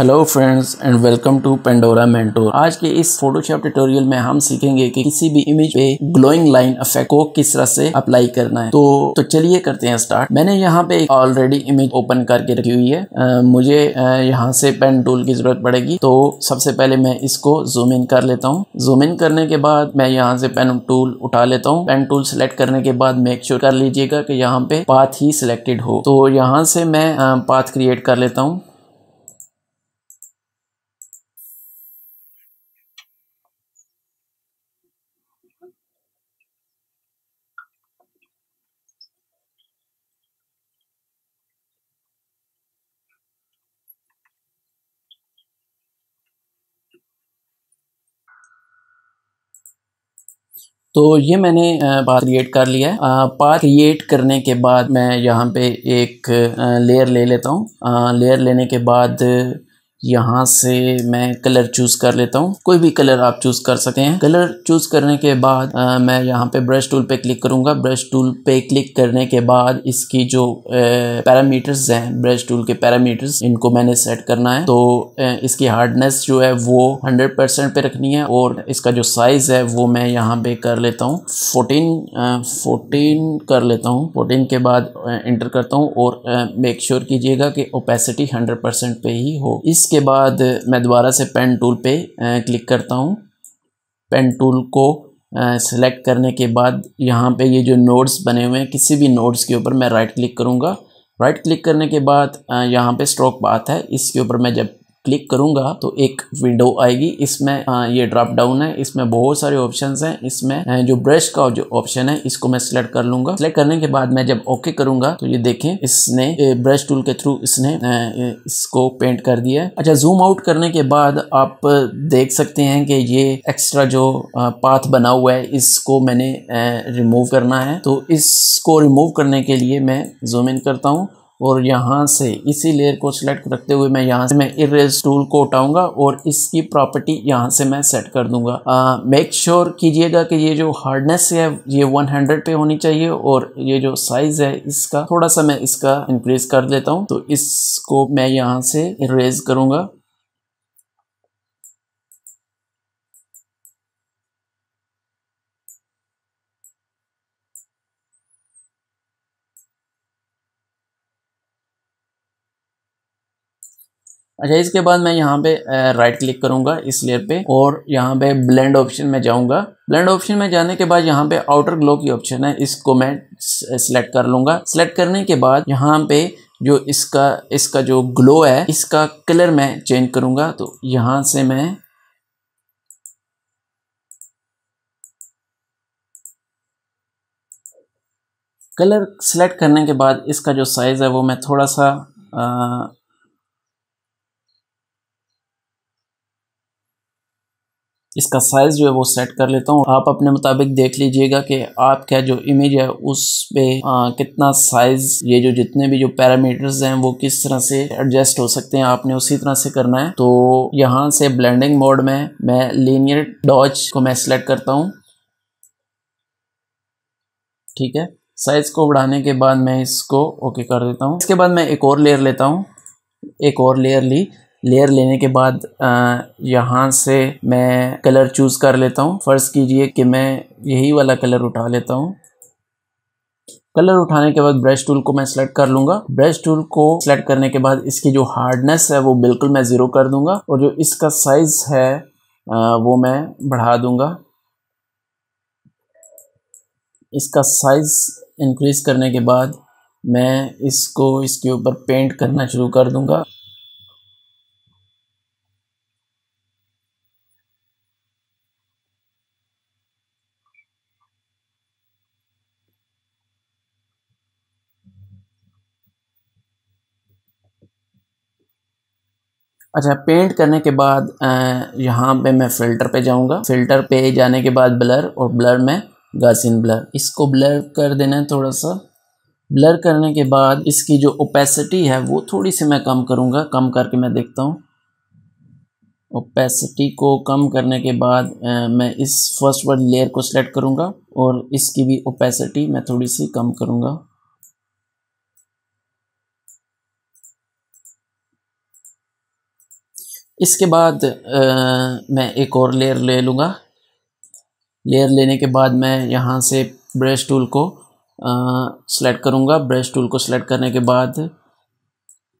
hello friends and welcome to Pandora mentor आज के इस फोटोशॉप ट्यूटोरियल में हम सीखेंगे कि किसी भी इमेज पे ग्लोइंग लाइन इफेक्ट को किस तरह से अप्लाई करना है तो तो चलिए करते हैं स्टार्ट मैंने यहाँ पे ऑलरेडी इमेज ओपन करके रखी हुई है आ, मुझे यहाँ से पेन टूल की जरूरत पड़ेगी तो सबसे पहले मैं इसको जूम इन कर लेता हूँ जूम इन करने के बाद मैं यहाँ से पेन टूल उठा लेता हूँ पेन टूल सिलेक्ट करने के बाद मेक श्योर कर लीजिएगा कि यहाँ पे पाथ ही सिलेक्टेड हो तो यहाँ से मैं पाथ क्रिएट कर लेता हूँ तो ये मैंने पाथ क्रिएट कर लिया है पाथ क्रिएट करने के बाद मैं यहाँ पे एक लेयर ले लेता हूँ लेयर लेने के बाद यहाँ से मैं कलर चूज़ कर लेता हूँ कोई भी कलर आप चूज़ कर सकते हैं कलर चूज़ करने के बाद आ, मैं यहाँ पे ब्रश टूल पे क्लिक करूंगा ब्रश टूल पे क्लिक करने के बाद इसकी जो पैरामीटर्स हैं ब्रश टूल के पैरामीटर्स इनको मैंने सेट करना है तो ए, इसकी हार्डनेस जो है वो हंड्रेड परसेंट पे रखनी है और इसका जो साइज़ है वो मैं यहाँ पे कर लेता हूँ फोर्टीन फोर्टीन कर लेता हूँ फोर्टीन के बाद इंटर करता हूँ और मेक श्योर कीजिएगा कि ओपेसिटी हंड्रेड परसेंट पे ही हो इस इसके बाद मैं दोबारा से पेन टूल पे क्लिक करता हूँ पेन टूल को सेलेक्ट करने के बाद यहाँ पे ये जो नोड्स बने हुए हैं किसी भी नोड्स के ऊपर मैं राइट क्लिक करूँगा राइट क्लिक करने के बाद यहाँ पे स्ट्रोक बात है इसके ऊपर मैं जब क्लिक करूंगा तो एक विंडो आएगी इसमें ये ड्रॉप डाउन है इसमें बहुत सारे ऑप्शन हैं इसमें जो ब्रश का जो ऑप्शन है इसको मैं सिलेक्ट कर लूंगा सिलेक्ट करने के बाद मैं जब ओके करूंगा तो ये देखें इसने ब्रश टूल के थ्रू इसने इसको पेंट कर दिया है अच्छा जूम आउट करने के बाद आप देख सकते हैं कि ये एक्स्ट्रा जो पाथ बना हुआ है इसको मैंने रिमूव करना है तो इसको रिमूव करने के लिए मैं जूम इन करता हूँ और यहाँ से इसी लेयर को सिलेक्ट करते हुए मैं यहाँ से मैं इरेज टूल को उठाऊंगा और इसकी प्रॉपर्टी यहाँ से मैं सेट कर दूंगा मेक श्योर कीजिएगा कि ये जो हार्डनेस है ये 100 पे होनी चाहिए और ये जो साइज है इसका थोड़ा सा मैं इसका इंक्रीज कर देता हूँ तो इसको मैं यहाँ से इरेज करूंगा अच्छा इसके बाद मैं यहाँ पे राइट क्लिक करूँगा इस लेयर पे और यहाँ पे ब्लेंड ऑप्शन में जाऊँगा ब्लेंड ऑप्शन में जाने के बाद यहाँ पे आउटर ग्लो की ऑप्शन है इसको मैं सिलेक्ट कर लूँगा सिलेक्ट करने के बाद यहाँ पे जो इसका इसका जो ग्लो है इसका कलर मैं चेंज करूँगा तो यहाँ से मैं कलर सेलेक्ट करने के बाद इसका जो साइज़ है वो मैं थोड़ा सा आ, इसका साइज़ जो है वो सेट कर लेता हूँ आप अपने मुताबिक देख लीजिएगा कि आपका जो इमेज है उस पे आ, कितना साइज़ ये जो जितने भी जो पैरामीटर्स हैं वो किस तरह से एडजस्ट हो सकते हैं आपने उसी तरह से करना है तो यहाँ से ब्लेंडिंग मोड में मैं लीनियर डॉच को मैं सिलेक्ट करता हूँ ठीक है साइज़ को बढ़ाने के बाद मैं इसको ओके कर देता हूँ इसके बाद मैं एक और लेयर लेता हूँ एक और लेयर ली लेयर लेने के बाद यहाँ से मैं कलर चूज़ कर लेता हूँ फ़र्ज़ कीजिए कि मैं यही वाला कलर उठा लेता हूँ कलर उठाने के बाद ब्रश टूल को मैं सेलेक्ट कर लूंगा ब्रश टूल को सेलेक्ट करने के बाद इसकी जो हार्डनेस है वो बिल्कुल मैं ज़ीरो कर दूंगा और जो इसका साइज़ है वो मैं बढ़ा दूंगा इसका साइज़ इंक्रीज़ करने के बाद मैं इसको इसके ऊपर पेंट करना शुरू कर दूंगा अच्छा पेंट करने के बाद यहाँ पे मैं फ़िल्टर पे जाऊँगा फ़िल्टर पे जाने के बाद ब्लर और ब्लर में गासिन ब्लर इसको ब्लर कर देना है थोड़ा सा ब्लर करने के बाद इसकी जो ओपेसिटी है वो थोड़ी सी मैं कम करूँगा कम करके मैं देखता हूँ ओपेसिटी को कम करने के बाद मैं इस फर्स्ट वर्ड लेयर को सिलेक्ट करूँगा और इसकी भी ओपेसिटी मैं थोड़ी सी कम करूँगा इसके बाद आ, मैं एक और लेयर ले लूँगा लेयर लेने के बाद मैं यहाँ से ब्रश टूल को सेलेक्ट करूँगा ब्रश टूल को सेलेक्ट करने के बाद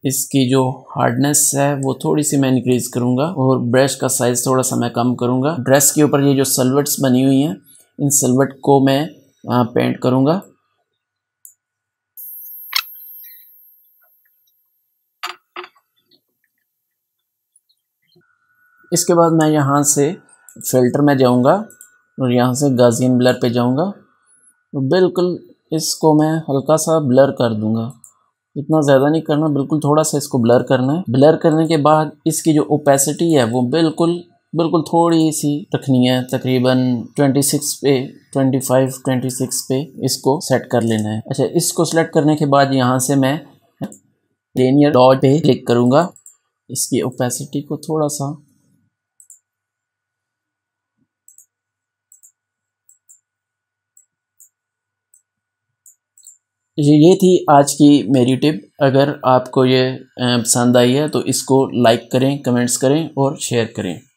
इसकी जो हार्डनेस है वो थोड़ी सी मैं इंक्रीज़ करूँगा और ब्रश का साइज़ थोड़ा सा मैं कम करूँगा ड्रेस के ऊपर ये जो सलवट्स बनी हुई हैं इन सलवट को मैं पेंट करूँगा इसके बाद मैं यहाँ से फ़िल्टर में जाऊँगा और यहाँ से गाजियन ब्लर पे जाऊँगा बिल्कुल इसको मैं हल्का सा ब्लर कर दूँगा इतना ज़्यादा नहीं करना बिल्कुल थोड़ा सा इसको ब्लर करना है ब्लर करने के बाद इसकी जो ओपेसिटी है वो बिल्कुल बिल्कुल थोड़ी सी रखनी है तकरीबन 26 पे 25 26 पे इसको सेट कर लेना है अच्छा इसको सेलेक्ट करने के बाद यहाँ से मैं लेनियर डॉट पे क्लिक करूँगा इसकी ओपेसिटी को थोड़ा सा ये ये थी आज की मेरी टिप अगर आपको ये पसंद आई है तो इसको लाइक करें कमेंट्स करें और शेयर करें